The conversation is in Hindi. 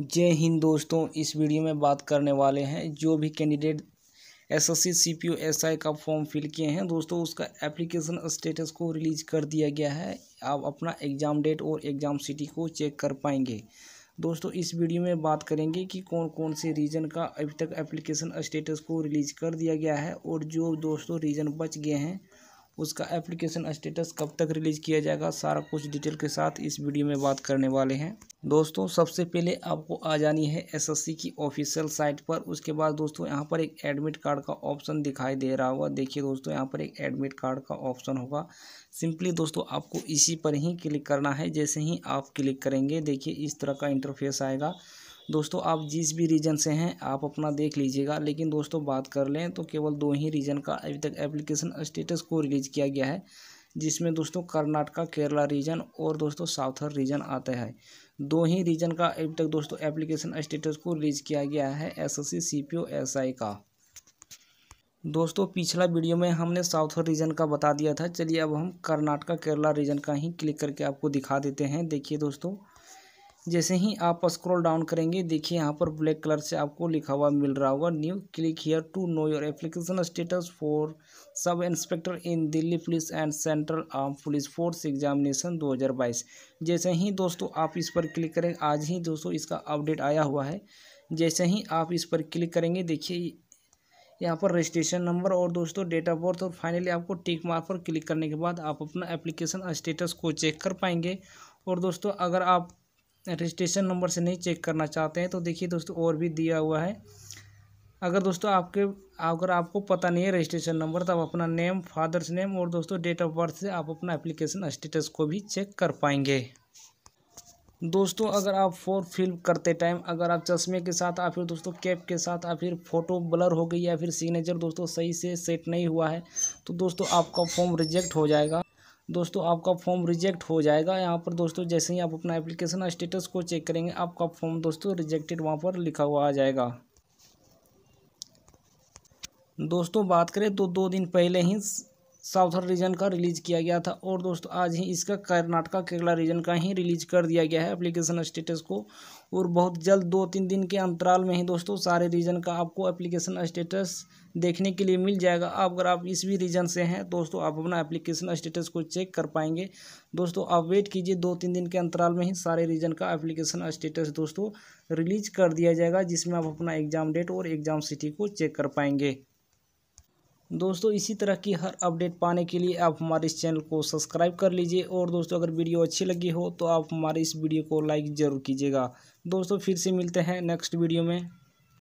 जय हिंद दोस्तों इस वीडियो में बात करने वाले हैं जो भी candidate S S C C P O S I का फॉर्म फिल किए हैं दोस्तों उसका एप्लीकेशन स्टेटस को रिलीज कर दिया गया है आप अपना एग्ज़ाम डेट और एग्ज़ाम सिटी को चेक कर पाएंगे दोस्तों इस वीडियो में बात करेंगे कि कौन कौन से रीजन का अभी तक एप्लीकेशन स्टेटस को रिलीज कर दिया गया है और जो दोस्तों रीजन बच गए हैं उसका एप्लीकेशन स्टेटस कब तक रिलीज किया जाएगा सारा कुछ डिटेल के साथ इस वीडियो में बात करने वाले हैं दोस्तों सबसे पहले आपको आ जानी है एसएससी की ऑफिशियल साइट पर उसके बाद दोस्तों यहाँ पर एक एडमिट कार्ड का ऑप्शन दिखाई दे रहा होगा देखिए दोस्तों यहाँ पर एक एडमिट कार्ड का ऑप्शन होगा सिंपली दोस्तों आपको इसी पर ही क्लिक करना है जैसे ही आप क्लिक करेंगे देखिए इस तरह का इंटरफेस आएगा दोस्तों आप जिस भी रीजन से हैं आप अपना देख लीजिएगा लेकिन दोस्तों बात कर लें तो केवल दो ही रीजन का अभी तक एप्लीकेशन स्टेटस को रिलीज़ किया गया है जिसमें दोस्तों कर्नाटका केरला रीजन और दोस्तों साउथर रीजन आते हैं दो ही रीजन का अब तक दोस्तों एप्लीकेशन स्टेटस को रिलीज किया गया है एसएससी सीपीओ एसआई का दोस्तों पिछला वीडियो में हमने साउथर रीजन का बता दिया था चलिए अब हम कर्नाटका केरला रीजन का ही क्लिक करके आपको दिखा देते हैं देखिए दोस्तों जैसे ही आप स्क्रॉल डाउन करेंगे देखिए यहाँ पर ब्लैक कलर से आपको लिखा हुआ मिल रहा होगा new click here to know your application status for sub inspector in Delhi police and central arm police force examination 2022 जैसे ही दोस्तों आप इस पर क्लिक करें आज ही दोस्तों इसका अपडेट आया हुआ है जैसे ही आप इस पर क्लिक करेंगे देखिए यहाँ पर रजिस्ट्रेशन नंबर और दोस्तों डेट ऑफ बर्थ और फाइनली आपको टिक मार्क पर क्लिक करने के बाद आप अपना एप्लीकेशन स्टेटस को चेक कर पाएंगे और दोस्तों अगर आप रजिस्ट्रेशन नंबर से नहीं चेक करना चाहते हैं तो देखिए दोस्तों और भी दिया हुआ है अगर दोस्तों आपके अगर आपको पता नहीं है रजिस्ट्रेशन नंबर तो आप अपना नेम फादर्स नेम और दोस्तों डेट ऑफ बर्थ से आप अपना एप्लीकेशन स्टेटस को भी चेक कर पाएंगे दोस्तों अगर आप फोर फिल करते टाइम अगर आप चश्मे के साथ या फिर दोस्तों कैप के साथ या फिर फ़ोटो ब्लर हो गई या फिर सिग्नेचर दोस्तों सही से सेट नहीं हुआ है तो दोस्तों आपका फॉर्म रिजेक्ट हो जाएगा दोस्तों आपका फॉर्म रिजेक्ट हो जाएगा यहाँ पर दोस्तों जैसे ही आप अपना एप्लीकेशन स्टेटस को चेक करेंगे आपका फॉर्म दोस्तों रिजेक्टेड वहाँ पर लिखा हुआ आ जाएगा दोस्तों बात करें तो दो दिन पहले ही साउथर रीजन का रिलीज किया गया था और दोस्तों आज ही इसका कर्नाटका केरला रीजन का ही रिलीज कर दिया गया है एप्लीकेशन स्टेटस को और बहुत जल्द दो तीन दिन के अंतराल में ही दोस्तों सारे रीजन का आपको एप्लीकेशन स्टेटस देखने के लिए मिल जाएगा आप अगर आप इस भी रीजन से हैं दोस्तों आप अपना एप्लीकेशन स्टेटस को चेक कर पाएंगे दोस्तों आप वेट कीजिए दो तीन दिन के अंतराल में ही सारे रीजन का एप्लीकेशन स्टेटस दोस्तों रिलीज कर दिया जाएगा जिसमें आप अपना एग्ज़ाम डेट और एग्ज़ाम सिटी को चेक कर पाएंगे दोस्तों इसी तरह की हर अपडेट पाने के लिए आप हमारे इस चैनल को सब्सक्राइब कर लीजिए और दोस्तों अगर वीडियो अच्छी लगी हो तो आप हमारे इस वीडियो को लाइक ज़रूर कीजिएगा दोस्तों फिर से मिलते हैं नेक्स्ट वीडियो में